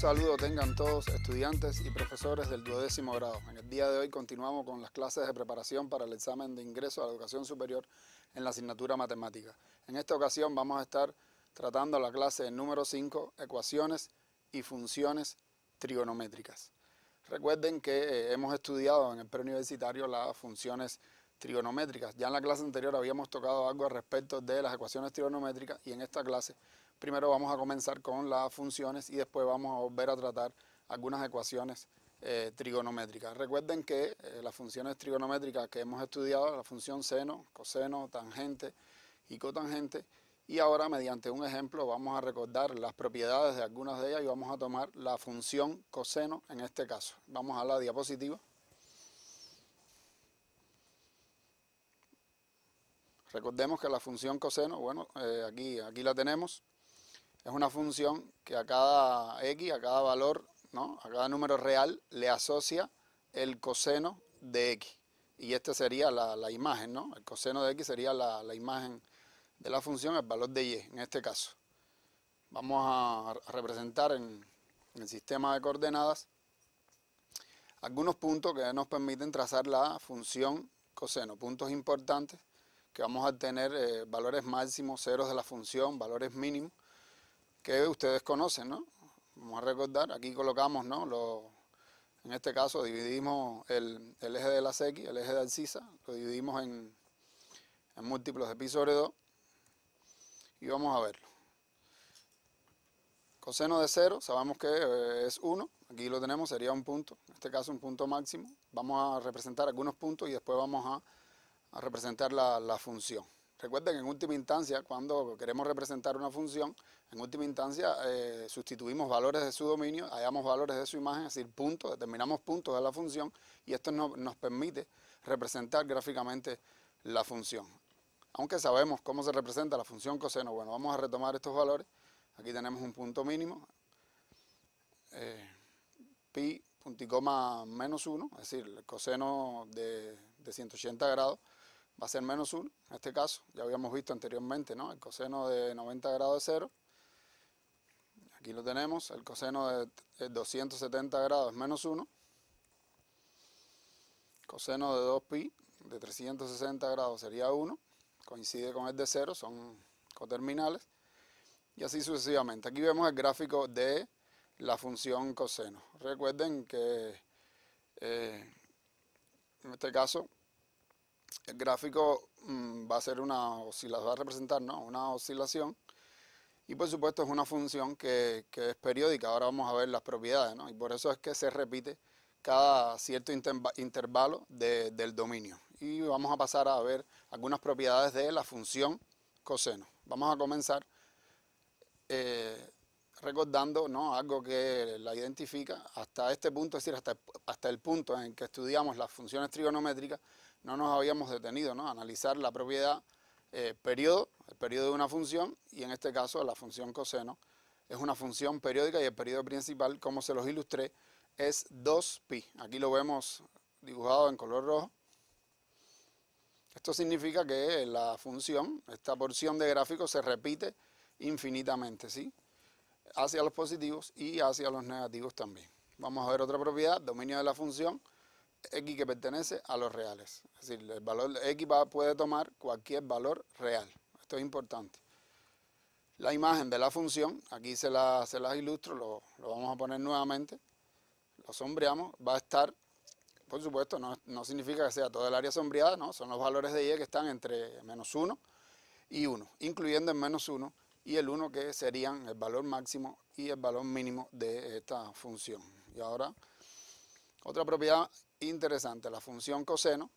saludo tengan todos estudiantes y profesores del duodécimo grado. En el día de hoy continuamos con las clases de preparación para el examen de ingreso a la educación superior en la asignatura matemática. En esta ocasión vamos a estar tratando la clase número 5, ecuaciones y funciones trigonométricas. Recuerden que eh, hemos estudiado en el preuniversitario las funciones trigonométricas. Ya en la clase anterior habíamos tocado algo al respecto de las ecuaciones trigonométricas y en esta clase primero vamos a comenzar con las funciones y después vamos a volver a tratar algunas ecuaciones eh, trigonométricas. Recuerden que eh, las funciones trigonométricas que hemos estudiado, la función seno, coseno, tangente y cotangente, y ahora mediante un ejemplo vamos a recordar las propiedades de algunas de ellas y vamos a tomar la función coseno en este caso. Vamos a la diapositiva. Recordemos que la función coseno, bueno, eh, aquí, aquí la tenemos es una función que a cada x, a cada valor, ¿no? a cada número real, le asocia el coseno de x. Y esta sería la, imagen, ¿no? El coseno de x sería la, imagen de la función, el valor de y, en este caso. Vamos a representar en, el sistema de coordenadas algunos puntos que nos permiten trazar la función coseno, puntos importantes que vamos a tener eh, valores máximos, ceros de la función, valores mínimos, que ustedes conocen, ¿no? Vamos a recordar, aquí colocamos, ¿no? en este caso dividimos el, eje de la X, el eje de Alcisa, lo dividimos en, múltiplos de pi sobre 2 y vamos a verlo. Coseno de 0, sabemos que eh, es 1, aquí lo tenemos, sería un punto, en este caso un punto máximo. Vamos a representar algunos puntos y después vamos a, representar la función. Recuerden que en última instancia, cuando queremos representar una función, en última instancia eh, sustituimos valores de su dominio, hallamos valores de su imagen, es decir, puntos, determinamos puntos de la función y esto nos permite representar gráficamente la función. Aunque sabemos cómo se representa la función coseno, bueno, vamos a retomar estos valores. Aquí tenemos un punto mínimo, eh, pi coma menos 1, es decir, el coseno de 180 grados, va a ser menos 1 en este caso, ya habíamos visto anteriormente, ¿no? El coseno de 90 grados es 0, aquí lo tenemos, el coseno de 270 grados es menos 1, coseno de 2pi de 360 grados sería 1, coincide con el de 0, son coterminales, y así sucesivamente. Aquí vemos el gráfico de la función coseno. Recuerden que eh, en este caso el gráfico mm, va a ser una va a representar ¿no? una oscilación y por supuesto es una función que, que, es periódica, ahora vamos a ver las propiedades ¿no? y por eso es que se repite cada cierto intervalo del dominio y vamos a pasar a ver algunas propiedades de la función coseno. Vamos a comenzar eh, recordando ¿no? algo que la identifica hasta este punto, es decir, hasta, hasta el punto en que estudiamos las funciones trigonométricas, no nos habíamos detenido ¿no? analizar la propiedad eh, periodo, el periodo de una función, y en este caso la función coseno es una función periódica y el periodo principal, como se los ilustré, es 2pi. Aquí lo vemos dibujado en color rojo. Esto significa que la función, esta porción de gráfico se repite infinitamente, ¿sí? Hacia los positivos y hacia los negativos también. Vamos a ver otra propiedad, dominio de la función. X que pertenece a los reales. Es decir, el valor de X puede tomar cualquier valor real. Esto es importante. La imagen de la función, aquí se, la, las ilustro, lo, vamos a poner nuevamente. Lo sombreamos, va a estar, por supuesto, no, significa que sea todo el área sombreada, no, son los valores de Y que están entre menos 1 y 1, incluyendo el menos 1 y el 1 que serían el valor máximo y el valor mínimo de esta función. Y ahora, otra propiedad interesante. La función coseno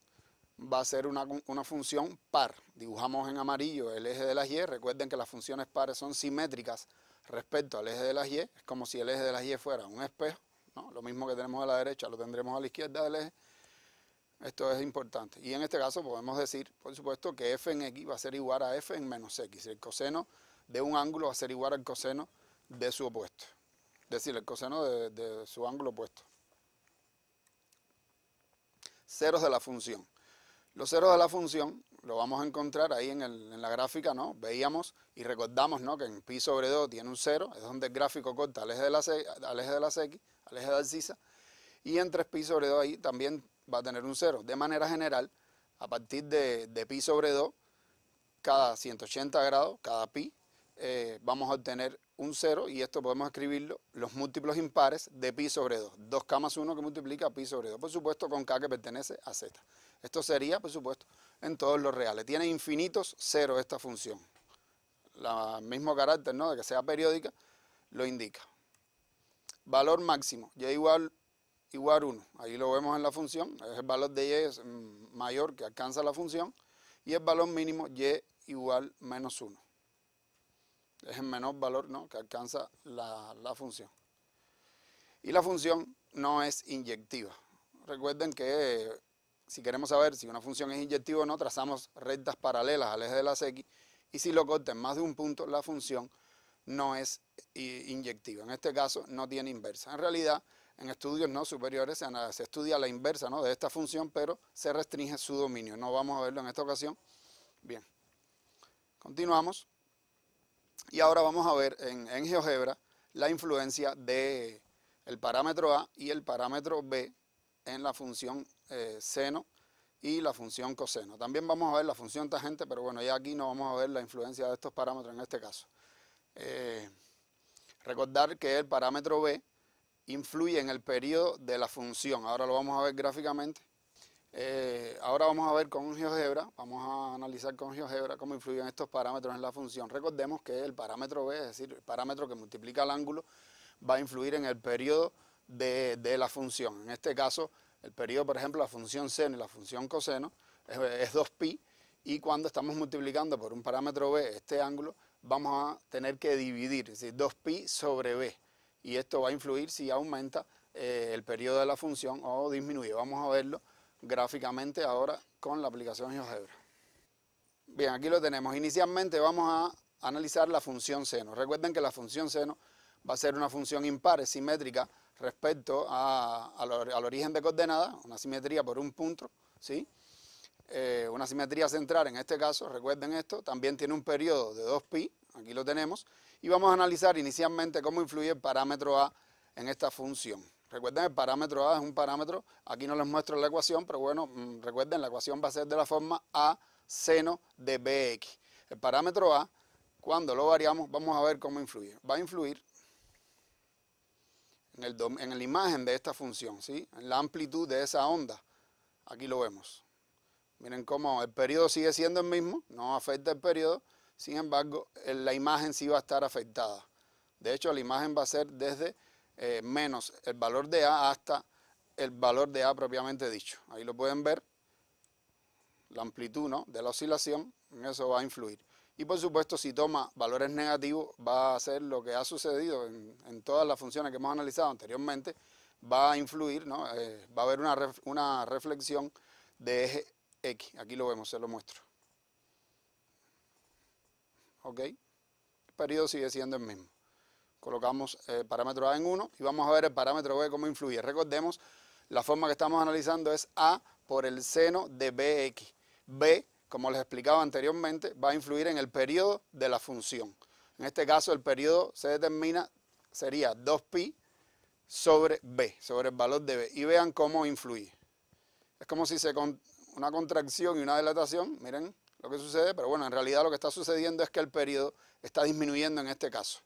va a ser una, función par. Dibujamos en amarillo el eje de las Y. Recuerden que las funciones pares son simétricas respecto al eje de las Y. Es como si el eje de las Y fuera un espejo. Lo mismo que tenemos a la derecha, lo tendremos a la izquierda del eje. Esto es importante. Y en este caso podemos decir, por supuesto, que f en x va a ser igual a f en menos x. El coseno de un ángulo va a ser igual al coseno de su opuesto. Es decir, el coseno de su ángulo opuesto ceros de la función. Los ceros de la función lo vamos a encontrar ahí en, la gráfica, ¿no? Veíamos y recordamos, ¿no? Que en pi sobre 2 tiene un cero, es donde el gráfico corta al eje de las, eje de X, al eje de sisa y en 3 pi sobre 2 ahí también va a tener un cero, De manera general, a partir de, pi sobre 2, cada 180 grados, cada pi, eh, vamos a obtener un 0, y esto podemos escribirlo, los múltiplos impares de pi sobre 2. 2 más 1 que multiplica pi sobre 2. Por supuesto, con k que pertenece a z. Esto sería, por supuesto, en todos los reales. Tiene infinitos ceros esta función. La, el mismo carácter, ¿no? De que sea periódica, lo indica. Valor máximo, y igual igual 1. Ahí lo vemos en la función. Es el valor de y es mm, mayor que alcanza la función. Y el valor mínimo, y igual menos 1 es el menor valor que alcanza la, función. Y la función no es inyectiva. Recuerden que si queremos saber si una función es inyectiva o no, trazamos rectas paralelas al eje de las x y si lo corta más de un punto, la función no es inyectiva. En este caso no tiene inversa. En realidad, en estudios no superiores se, se estudia la inversa de esta función, pero se restringe su dominio. No vamos a verlo en esta ocasión. Bien, continuamos. Y ahora vamos a ver en, GeoGebra la influencia del el parámetro A y el parámetro B en la función eh, seno y la función coseno. También vamos a ver la función tangente, pero bueno, ya aquí no vamos a ver la influencia de estos parámetros en este caso. Eh, recordar que el parámetro B influye en el periodo de la función. Ahora lo vamos a ver gráficamente. Eh, ahora vamos a ver con GeoGebra, vamos a analizar con GeoGebra cómo influyen estos parámetros en la función. Recordemos que el parámetro B, es decir, el parámetro que multiplica el ángulo, va a influir en el periodo de, la función. En este caso, el periodo, por ejemplo, la función seno y la función coseno es, 2pi, y cuando estamos multiplicando por un parámetro B este ángulo, vamos a tener que dividir, es decir, 2pi sobre B. Y esto va a influir si aumenta eh, el periodo de la función o disminuye. Vamos a verlo gráficamente ahora con la aplicación GeoGebra. Bien, aquí lo tenemos. Inicialmente vamos a analizar la función seno. Recuerden que la función seno va a ser una función impar, simétrica respecto al origen de coordenadas, una simetría por un punto, ¿sí? Eh, una simetría central en este caso, recuerden esto, también tiene un periodo de 2pi, aquí lo tenemos, y vamos a analizar inicialmente cómo influye el parámetro a en esta función. Recuerden, el parámetro A es un parámetro, aquí no les muestro la ecuación, pero bueno, mm, recuerden, la ecuación va a ser de la forma A seno de BX. El parámetro A, cuando lo variamos, vamos a ver cómo influye. Va a influir en, el, la imagen de esta función, ¿sí? en la amplitud de esa onda. Aquí lo vemos. Miren cómo el periodo sigue siendo el mismo, no afecta el periodo, sin embargo, la imagen sí va a estar afectada. De hecho, la imagen va a ser desde eh, menos el valor de A hasta el valor de A propiamente dicho. Ahí lo pueden ver, la amplitud ¿no? de la oscilación, eso va a influir. Y por supuesto, si toma valores negativos, va a ser lo que ha sucedido en, todas las funciones que hemos analizado anteriormente, va a influir, ¿no? Eh, va a haber una, una reflexión de eje X. Aquí lo vemos, se lo muestro. ¿Ok? El periodo sigue siendo el mismo colocamos el eh, parámetro A en 1 y vamos a ver el parámetro B cómo influye. Recordemos, la forma que estamos analizando es A por el seno de BX. B, como les explicaba anteriormente, va a influir en el periodo de la función. En este caso el periodo se determina, sería 2pi sobre B, sobre el valor de B. Y vean cómo influye. Es como si se con una contracción y una dilatación, miren lo que sucede, pero bueno, en realidad lo que está sucediendo es que el periodo está disminuyendo en este caso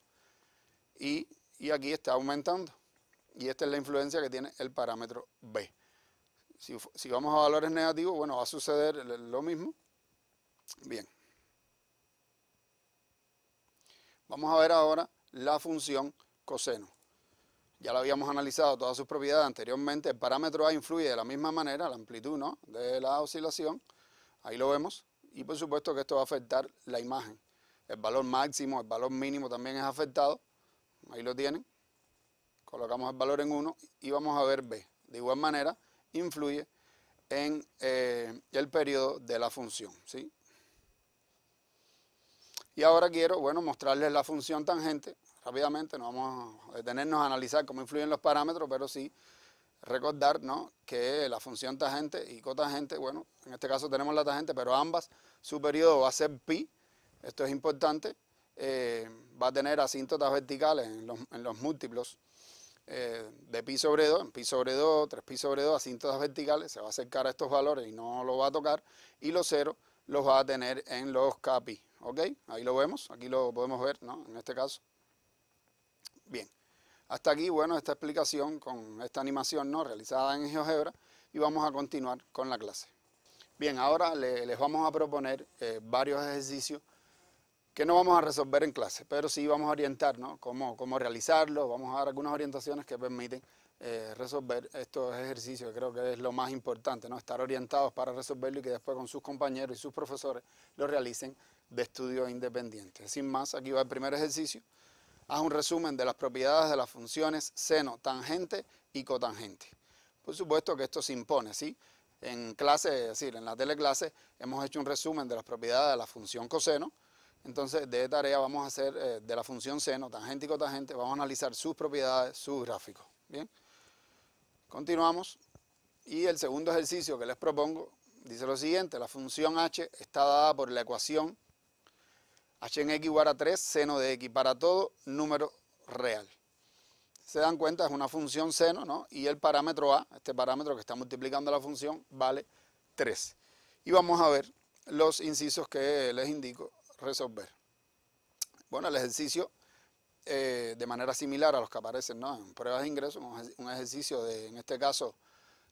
y, aquí está aumentando. Y esta es la influencia que tiene el parámetro B. Si, si, vamos a valores negativos, bueno, va a suceder lo mismo. Bien. Vamos a ver ahora la función coseno. Ya la habíamos analizado todas sus propiedades anteriormente. El parámetro A influye de la misma manera, la amplitud ¿no? de la oscilación. Ahí lo vemos. Y por supuesto que esto va a afectar la imagen. El valor máximo, el valor mínimo también es afectado. Ahí lo tienen. Colocamos el valor en 1 y vamos a ver B. De igual manera, influye en eh, el periodo de la función. ¿sí? Y ahora quiero, bueno, mostrarles la función tangente. Rápidamente, no vamos a detenernos a analizar cómo influyen los parámetros, pero sí recordar ¿no? que la función tangente y cotangente, bueno, en este caso tenemos la tangente, pero ambas, su periodo va a ser pi, esto es importante, eh, va a tener asíntotas verticales en los, múltiplos eh, de pi sobre 2, en pi sobre 2, 3 pi sobre 2, asíntotas verticales, se va a acercar a estos valores y no lo va a tocar, y los ceros los va a tener en los capi, ¿ok? Ahí lo vemos, aquí lo podemos ver, ¿no? En este caso. Bien, hasta aquí, bueno, esta explicación con esta animación, ¿no? Realizada en GeoGebra y vamos a continuar con la clase. Bien, ahora les vamos a proponer eh, varios ejercicios que no vamos a resolver en clase, pero sí vamos a orientar cómo, realizarlo, vamos a dar algunas orientaciones que permiten eh, resolver estos ejercicios, creo que es lo más importante, ¿no? estar orientados para resolverlo y que después con sus compañeros y sus profesores lo realicen de estudio independiente. Sin más, aquí va el primer ejercicio. Haz un resumen de las propiedades de las funciones seno, tangente y cotangente. Por supuesto que esto se impone, ¿sí? En clase, es decir, en la teleclase, hemos hecho un resumen de las propiedades de la función coseno, entonces, de tarea vamos a hacer eh, de la función seno, tangente y cotangente, vamos a analizar sus propiedades, sus gráficos. Bien, continuamos. Y el segundo ejercicio que les propongo dice lo siguiente, la función h está dada por la ecuación h en x igual a 3, seno de x para todo, número real. Se dan cuenta, es una función seno, ¿no? Y el parámetro a, este parámetro que está multiplicando la función, vale 3. Y vamos a ver los incisos que les indico resolver. Bueno, el ejercicio eh, de manera similar a los que aparecen en pruebas de ingreso, un ejercicio de, en este caso,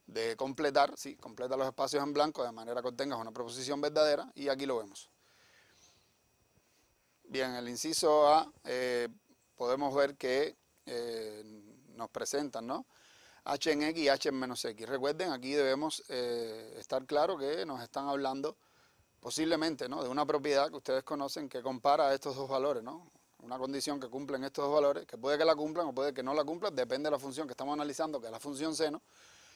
de completar, sí, completa los espacios en blanco de manera que obtengas una proposición verdadera y aquí lo vemos. Bien, el inciso A eh, podemos ver que eh, nos presentan, ¿no? h en x y h en menos x. Recuerden, aquí debemos estar claro que nos están hablando posiblemente, ¿no? de una propiedad que ustedes conocen que compara estos dos valores, ¿no? una condición que cumplen estos dos valores, que puede que la cumplan o puede que no la cumplan, depende de la función que estamos analizando, que es la función seno,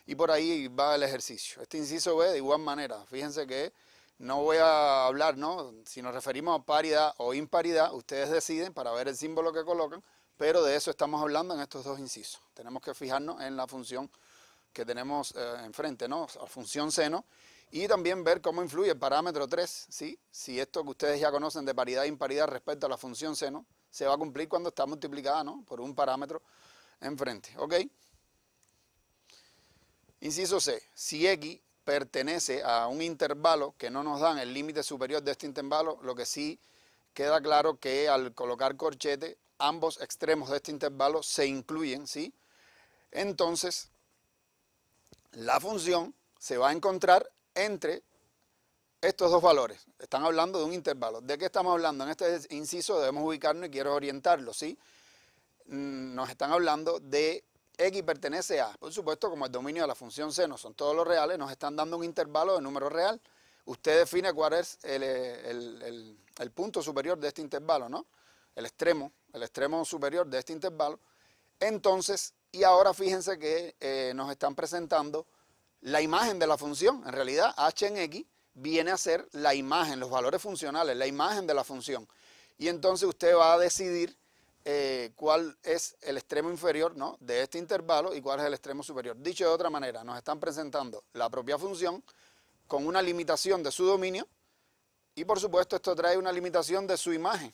y por ahí va el ejercicio. Este inciso B de igual manera, fíjense que no voy a hablar, ¿no? si nos referimos a paridad o imparidad, ustedes deciden para ver el símbolo que colocan, pero de eso estamos hablando en estos dos incisos. Tenemos que fijarnos en la función que tenemos eh, enfrente, ¿no? la función seno, y también ver cómo influye el parámetro 3, ¿sí? si esto que ustedes ya conocen de paridad e imparidad respecto a la función seno se va a cumplir cuando está multiplicada ¿no? por un parámetro enfrente. ¿ok? Inciso C, si X pertenece a un intervalo que no nos dan el límite superior de este intervalo, lo que sí queda claro que al colocar corchete, ambos extremos de este intervalo se incluyen, ¿sí? Entonces, la función se va a encontrar entre estos dos valores. Están hablando de un intervalo. ¿De qué estamos hablando? En este inciso debemos ubicarnos y quiero orientarlo, ¿sí? Mm, nos están hablando de x pertenece a, por supuesto, como el dominio de la función seno son todos los reales, nos están dando un intervalo de número real. Usted define cuál es el, punto superior de este intervalo, ¿no? El extremo, el extremo superior de este intervalo. Entonces, y ahora fíjense que eh, nos están presentando la imagen de la función. En realidad, h en x viene a ser la imagen, los valores funcionales, la imagen de la función. Y entonces usted va a decidir eh, cuál es el extremo inferior ¿no? de este intervalo y cuál es el extremo superior. Dicho de otra manera, nos están presentando la propia función con una limitación de su dominio y por supuesto esto trae una limitación de su imagen.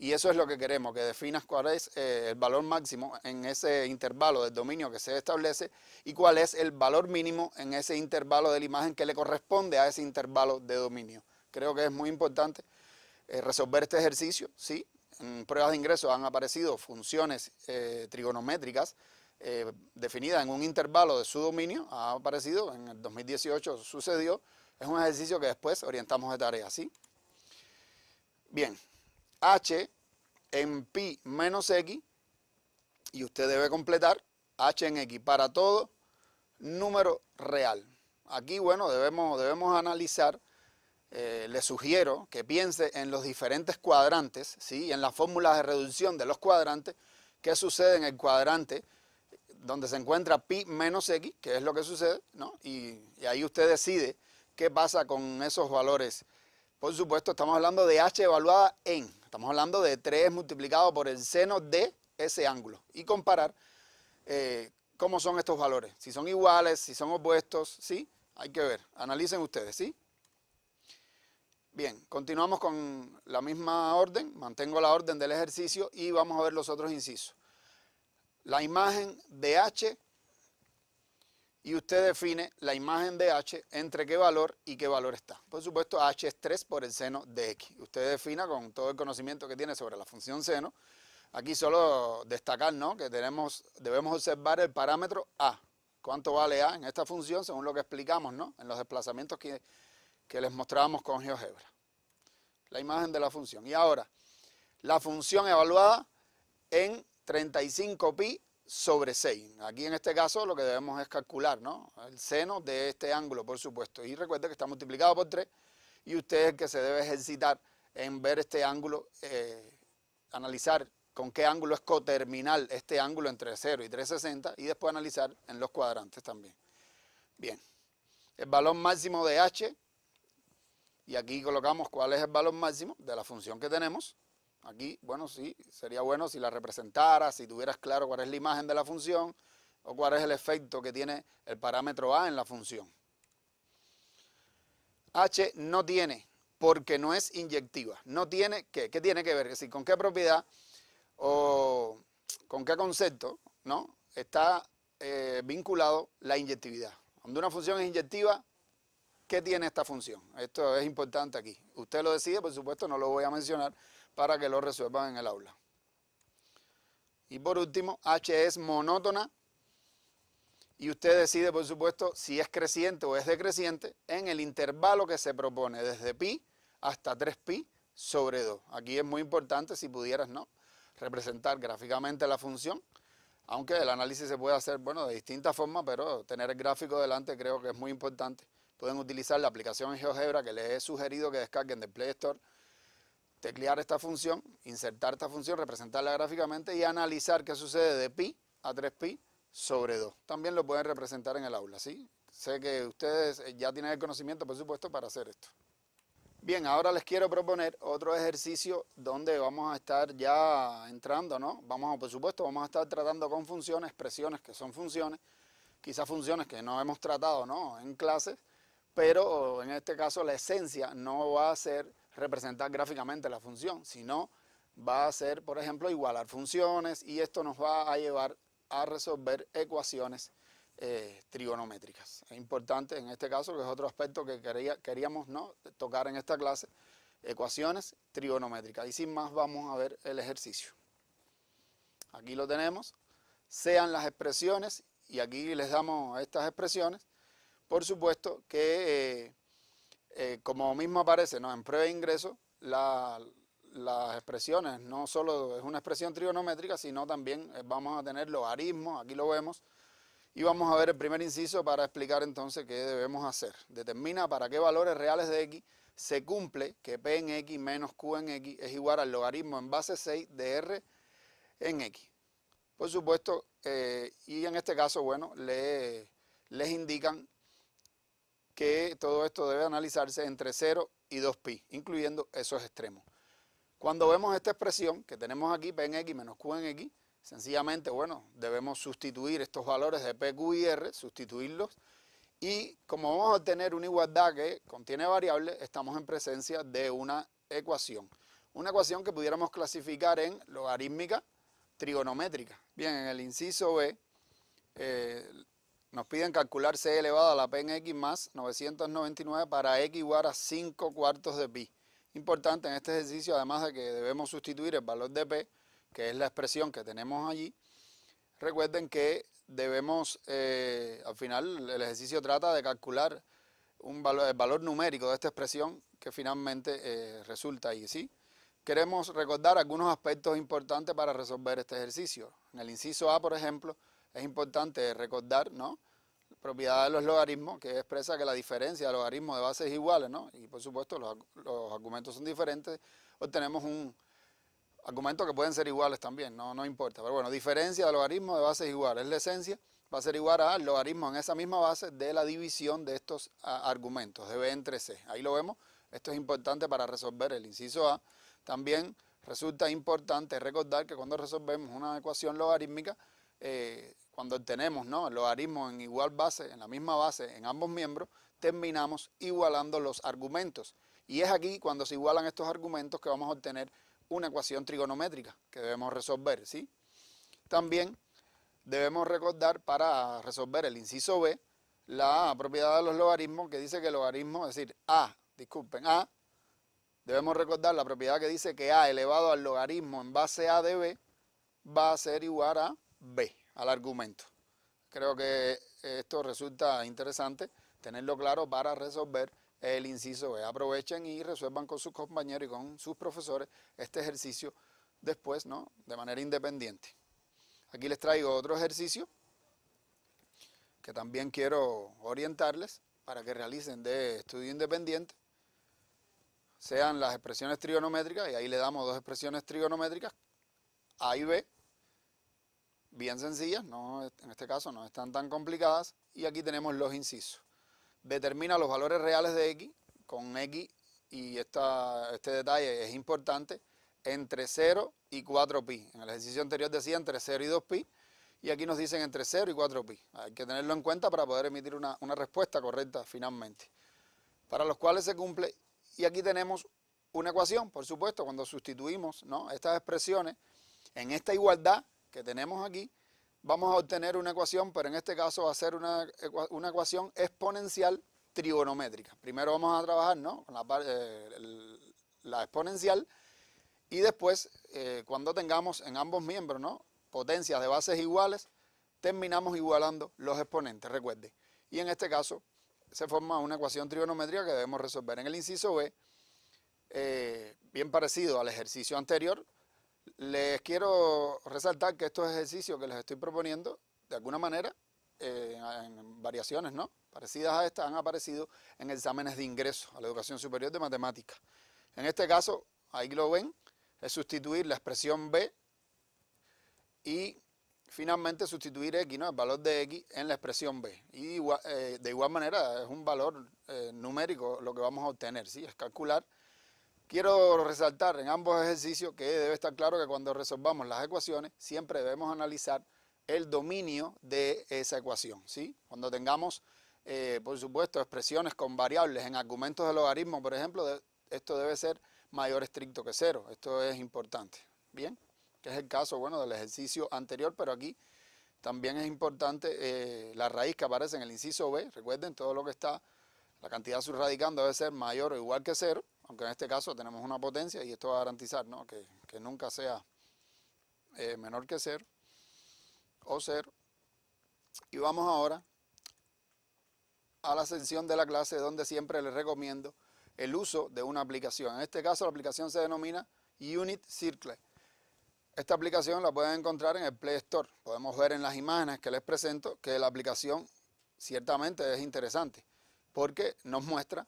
Y eso es lo que queremos, que definas cuál es eh, el valor máximo en ese intervalo del dominio que se establece y cuál es el valor mínimo en ese intervalo de la imagen que le corresponde a ese intervalo de dominio. Creo que es muy importante eh, resolver este ejercicio, ¿sí? En pruebas de ingreso han aparecido funciones eh, trigonométricas definidas en un intervalo de su dominio, ha aparecido, en el 2018 sucedió, es un ejercicio que después orientamos de tarea, ¿sí? Bien, h en pi menos x y usted debe completar h en x para todo número real. Aquí, bueno, debemos, debemos analizar, eh, le sugiero que piense en los diferentes cuadrantes, ¿sí? Y en las fórmulas de reducción de los cuadrantes, qué sucede en el cuadrante donde se encuentra pi menos x, que es lo que sucede, ¿no? y ahí usted decide qué pasa con esos valores. Por supuesto, estamos hablando de h evaluada en, Estamos hablando de 3 multiplicado por el seno de ese ángulo y comparar eh, cómo son estos valores. Si son iguales, si son opuestos, ¿sí? Hay que ver. Analicen ustedes, ¿sí? Bien, continuamos con la misma orden. Mantengo la orden del ejercicio y vamos a ver los otros incisos. La imagen de H y usted define la imagen de H entre qué valor y qué valor está. Por supuesto, H es 3 por el seno de X. Usted defina con todo el conocimiento que tiene sobre la función seno. Aquí solo destacar que tenemos, debemos observar el parámetro A. ¿Cuánto vale A en esta función? Según lo que explicamos en los desplazamientos que, que les mostrábamos con GeoGebra. La imagen de la función. Y ahora, la función evaluada en 35pi sobre 6. Aquí en este caso lo que debemos es calcular ¿no? el seno de este ángulo, por supuesto. Y recuerde que está multiplicado por 3 y usted es el que se debe ejercitar en ver este ángulo, eh, analizar con qué ángulo es coterminal este ángulo entre 0 y 360 y después analizar en los cuadrantes también. Bien, el valor máximo de h, y aquí colocamos cuál es el valor máximo de la función que tenemos, Aquí, bueno, sí, sería bueno si la representaras, si tuvieras claro cuál es la imagen de la función o cuál es el efecto que tiene el parámetro A en la función. H no tiene, porque no es inyectiva. No tiene ¿qué? ¿qué tiene que ver? Es decir, con qué propiedad o con qué concepto ¿no? está eh, vinculado la inyectividad. Cuando una función es inyectiva, ¿qué tiene esta función? Esto es importante aquí. Usted lo decide, por supuesto, no lo voy a mencionar, para que lo resuelvan en el aula. Y por último, H es monótona y usted decide, por supuesto, si es creciente o es decreciente en el intervalo que se propone, desde pi hasta 3pi sobre 2. Aquí es muy importante, si pudieras, ¿no? Representar gráficamente la función, aunque el análisis se puede hacer, bueno, de distintas formas, pero tener el gráfico delante creo que es muy importante. Pueden utilizar la aplicación GeoGebra que les he sugerido que descarguen del Play Store teclear esta función, insertar esta función, representarla gráficamente y analizar qué sucede de pi a 3pi sobre 2. También lo pueden representar en el aula, ¿sí? Sé que ustedes eh, ya tienen el conocimiento, por supuesto, para hacer esto. Bien, ahora les quiero proponer otro ejercicio donde vamos a estar ya entrando, ¿no? Vamos, por supuesto, vamos a estar tratando con funciones, expresiones que son funciones, quizás funciones que no hemos tratado, ¿no? En clases, pero en este caso la esencia no va a ser representar gráficamente la función, sino va a ser, por ejemplo, igualar funciones y esto nos va a llevar a resolver ecuaciones eh, trigonométricas. Es importante en este caso, que es otro aspecto que queríamos tocar en esta clase, ecuaciones trigonométricas. Y sin más vamos a ver el ejercicio. Aquí lo tenemos, sean las expresiones, y aquí les damos estas expresiones, por supuesto que, eh, eh, como mismo aparece en prueba de ingreso, las expresiones, no solo es una expresión trigonométrica, sino también eh, vamos a tener logaritmos, aquí lo vemos, y vamos a ver el primer inciso para explicar entonces qué debemos hacer. Determina para qué valores reales de x se cumple que p en x menos q en x es igual al logaritmo en base 6 de r en x. Por supuesto, y en este caso, bueno, les indican que todo esto debe analizarse entre 0 y 2pi, incluyendo esos extremos. Cuando vemos esta expresión que tenemos aquí, P en X menos Q en X, sencillamente, bueno, debemos sustituir estos valores de P, Q y R, sustituirlos, y como vamos a tener una igualdad que contiene variables, estamos en presencia de una ecuación. Una ecuación que pudiéramos clasificar en logarítmica trigonométrica. Bien, en el inciso B, eh, nos piden calcular C elevado a la P en X más 999 para X igual a 5 cuartos de pi. Importante en este ejercicio, además de que debemos sustituir el valor de P, que es la expresión que tenemos allí, recuerden que debemos, eh, al final el ejercicio trata de calcular un valor, el valor numérico de esta expresión que finalmente eh, resulta ahí, ¿sí? Queremos recordar algunos aspectos importantes para resolver este ejercicio. En el inciso A, por ejemplo, es importante recordar, ¿no? Propiedad de los logaritmos, que expresa que la diferencia de logaritmos de bases iguales, ¿no? Y por supuesto los, argumentos son diferentes, obtenemos un argumento que pueden ser iguales también, no, no importa. Pero bueno, diferencia de logaritmos de bases iguales, es la esencia, va a ser igual al logaritmo en esa misma base de la división de estos ah, argumentos, de B entre C. Ahí lo vemos, esto es importante para resolver el inciso A. También resulta importante recordar que cuando resolvemos una ecuación logarítmica, eh, cuando tenemos ¿no? el logaritmo en igual base, en la misma base, en ambos miembros, terminamos igualando los argumentos. Y es aquí cuando se igualan estos argumentos que vamos a obtener una ecuación trigonométrica que debemos resolver. ¿sí? También debemos recordar para resolver el inciso B la propiedad de los logaritmos que dice que el logaritmo, es decir, A, disculpen, A, debemos recordar la propiedad que dice que A elevado al logaritmo en base A de B va a ser igual a B al argumento. Creo que esto resulta interesante tenerlo claro para resolver el inciso Aprovechen y resuelvan con sus compañeros y con sus profesores este ejercicio después, ¿no? De manera independiente. Aquí les traigo otro ejercicio que también quiero orientarles para que realicen de estudio independiente. Sean las expresiones trigonométricas, y ahí le damos dos expresiones trigonométricas, A y B, bien sencillas, no, en este caso no están tan complicadas. Y aquí tenemos los incisos. Determina los valores reales de X con X, y esta, este detalle es importante, entre 0 y 4pi. En el ejercicio anterior decía entre 0 y 2pi, y aquí nos dicen entre 0 y 4pi. Hay que tenerlo en cuenta para poder emitir una, respuesta correcta finalmente, para los cuales se cumple. Y aquí tenemos una ecuación, por supuesto, cuando sustituimos estas expresiones en esta igualdad que tenemos aquí, vamos a obtener una ecuación, pero en este caso va a ser una, ecuación exponencial trigonométrica. Primero vamos a trabajar con eh, la, exponencial y después, eh, cuando tengamos en ambos miembros potencias de bases iguales, terminamos igualando los exponentes, recuerde. Y en este caso se forma una ecuación trigonométrica que debemos resolver. En el inciso B, eh, bien parecido al ejercicio anterior, les quiero resaltar que estos ejercicios que les estoy proponiendo, de alguna manera, eh, en variaciones ¿no? parecidas a estas, han aparecido en exámenes de ingreso a la educación superior de matemáticas. En este caso, ahí lo ven, es sustituir la expresión B y finalmente sustituir X, ¿no? el valor de X en la expresión B. Y eh, de igual manera es un valor eh, numérico lo que vamos a obtener, ¿sí? es calcular Quiero resaltar en ambos ejercicios que debe estar claro que cuando resolvamos las ecuaciones siempre debemos analizar el dominio de esa ecuación. ¿sí? Cuando tengamos, eh, por supuesto, expresiones con variables en argumentos de logaritmo, por ejemplo, esto debe ser mayor estricto que cero. Esto es importante. Bien, que es el caso bueno, del ejercicio anterior, pero aquí también es importante eh, la raíz que aparece en el inciso B. Recuerden, todo lo que está, la cantidad subradicando debe ser mayor o igual que cero aunque en este caso tenemos una potencia y esto va a garantizar que, nunca sea eh, menor que ser o ser Y vamos ahora a la sección de la clase donde siempre les recomiendo el uso de una aplicación. En este caso la aplicación se denomina Unit Circle. Esta aplicación la pueden encontrar en el Play Store. Podemos ver en las imágenes que les presento que la aplicación ciertamente es interesante porque nos muestra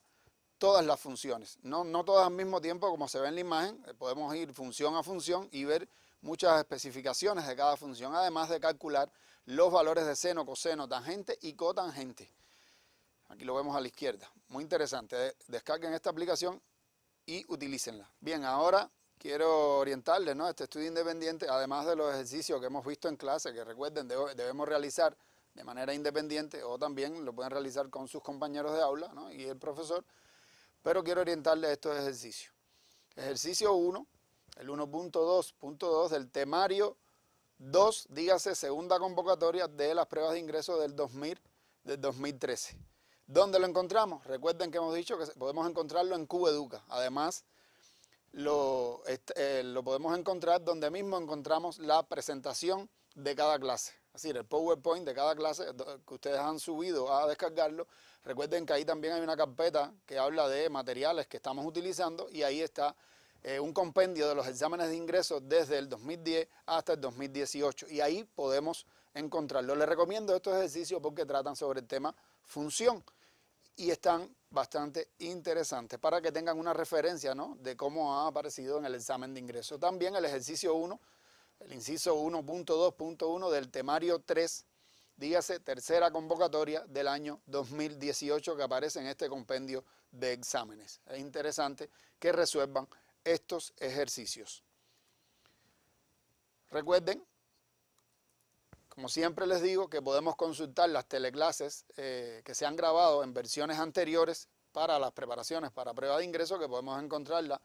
todas las funciones, no, no todas al mismo tiempo como se ve en la imagen, eh, podemos ir función a función y ver muchas especificaciones de cada función, además de calcular los valores de seno, coseno, tangente y cotangente. Aquí lo vemos a la izquierda, muy interesante, descarguen esta aplicación y utilícenla. Bien, ahora quiero orientarles, ¿no? Este estudio independiente, además de los ejercicios que hemos visto en clase, que recuerden, debemos realizar de manera independiente o también lo pueden realizar con sus compañeros de aula ¿no? y el profesor, pero quiero orientarle a estos ejercicios. Ejercicio 1, el 1.2.2 del temario 2, dígase segunda convocatoria de las pruebas de ingreso del 2000, del 2013. ¿Dónde lo encontramos? Recuerden que hemos dicho que podemos encontrarlo en Cubeduca. Además, eh, lo podemos encontrar donde mismo encontramos la presentación de cada clase. Así, el PowerPoint de cada clase que ustedes han subido a descargarlo. Recuerden que ahí también hay una carpeta que habla de materiales que estamos utilizando y ahí está eh, un compendio de los exámenes de ingreso desde el 2010 hasta el 2018. Y ahí podemos encontrarlo. Les recomiendo estos ejercicios porque tratan sobre el tema función y están bastante interesantes para que tengan una referencia de cómo ha aparecido en el examen de ingreso. También el ejercicio 1 el inciso 1.2.1 del temario 3, dígase tercera convocatoria del año 2018 que aparece en este compendio de exámenes. Es interesante que resuelvan estos ejercicios. Recuerden, como siempre les digo, que podemos consultar las teleclases eh, que se han grabado en versiones anteriores para las preparaciones para prueba de ingreso, que podemos encontrarla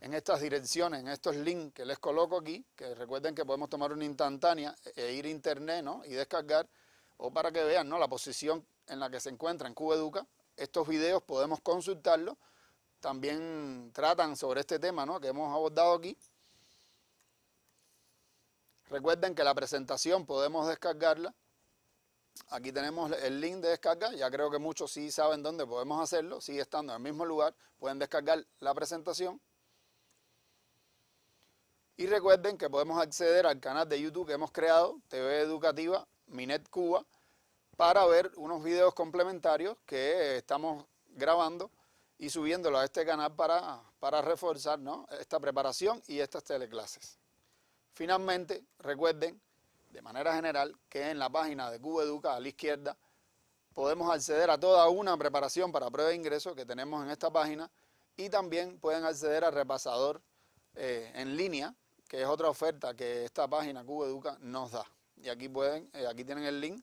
en estas direcciones, en estos links que les coloco aquí, que recuerden que podemos tomar una instantánea e ir a internet y descargar, o para que vean la posición en la que se encuentra en Educa Estos videos podemos consultarlos, también tratan sobre este tema ¿no? que hemos abordado aquí. Recuerden que la presentación podemos descargarla. Aquí tenemos el link de descarga, ya creo que muchos sí saben dónde podemos hacerlo, sigue estando en el mismo lugar, pueden descargar la presentación y recuerden que podemos acceder al canal de YouTube que hemos creado, TV Educativa Minet Cuba, para ver unos videos complementarios que estamos grabando y subiéndolo a este canal para, para reforzar esta preparación y estas teleclases. Finalmente, recuerden, de manera general, que en la página de Cuba Educa a la izquierda podemos acceder a toda una preparación para prueba de ingreso que tenemos en esta página y también pueden acceder al repasador eh, en línea que es otra oferta que esta página Cuba Educa nos da. Y aquí, pueden, eh, aquí tienen el link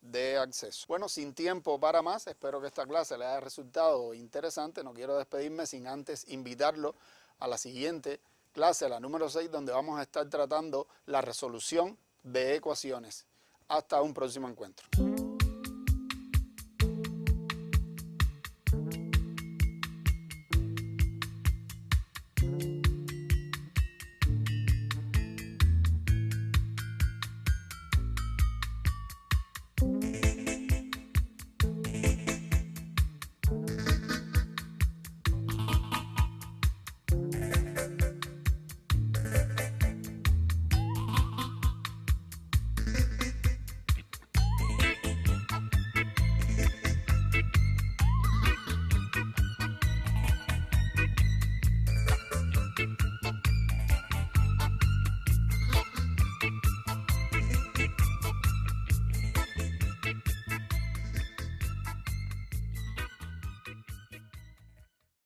de acceso. Bueno, sin tiempo para más, espero que esta clase les haya resultado interesante. No quiero despedirme sin antes invitarlo a la siguiente clase, la número 6, donde vamos a estar tratando la resolución de ecuaciones. Hasta un próximo encuentro.